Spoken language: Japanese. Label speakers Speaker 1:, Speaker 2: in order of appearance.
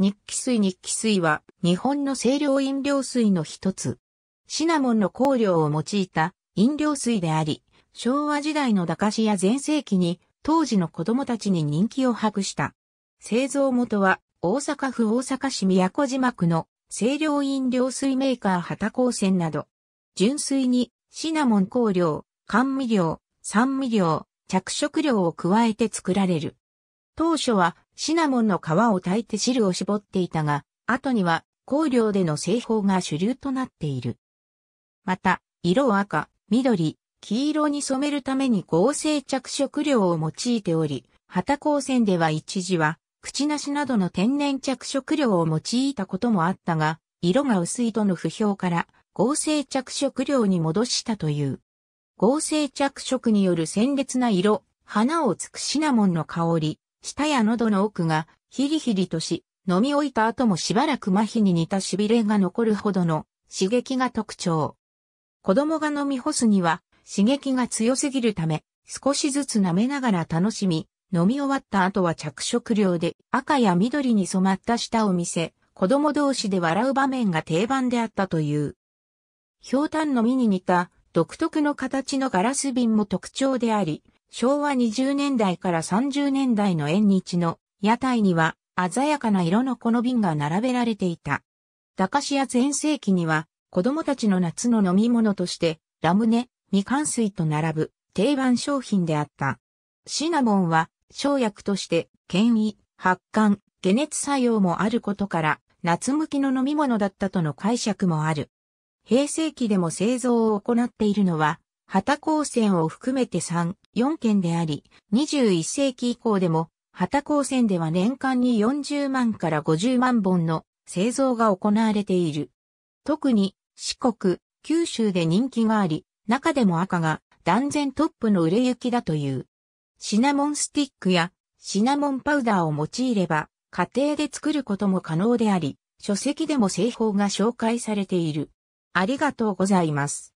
Speaker 1: 日記水日記水は日本の清涼飲料水の一つ。シナモンの香料を用いた飲料水であり、昭和時代の駄菓子や前世紀に当時の子供たちに人気を博した。製造元は大阪府大阪市宮古島区の清涼飲料水メーカー畑高専など、純粋にシナモン香料、甘味料、酸味料、着色料を加えて作られる。当初はシナモンの皮を炊いて汁を絞っていたが、後には香料での製法が主流となっている。また、色を赤、緑、黄色に染めるために合成着色料を用いており、旗光線では一時は、口なしなどの天然着色料を用いたこともあったが、色が薄いとの不評から合成着色料に戻したという。合成着色による鮮烈な色、花をつくシナモンの香り、舌や喉の奥がヒリヒリとし、飲み終えた後もしばらく麻痺に似た痺れが残るほどの刺激が特徴。子供が飲み干すには刺激が強すぎるため、少しずつ舐めながら楽しみ、飲み終わった後は着色料で赤や緑に染まった舌を見せ、子供同士で笑う場面が定番であったという。氷炭の実に似た独特の形のガラス瓶も特徴であり、昭和20年代から30年代の縁日の屋台には鮮やかな色のこの瓶が並べられていた。駄菓子屋全盛期には子供たちの夏の飲み物としてラムネ、みかん水と並ぶ定番商品であった。シナモンは生薬として権威、発汗、解熱作用もあることから夏向きの飲み物だったとの解釈もある。平成期でも製造を行っているのは、旗光線を含めて3 4件であり、21世紀以降でも、旗高専では年間に40万から50万本の製造が行われている。特に四国、九州で人気があり、中でも赤が断然トップの売れ行きだという。シナモンスティックやシナモンパウダーを用いれば家庭で作ることも可能であり、書籍でも製法が紹介されている。ありがとうございます。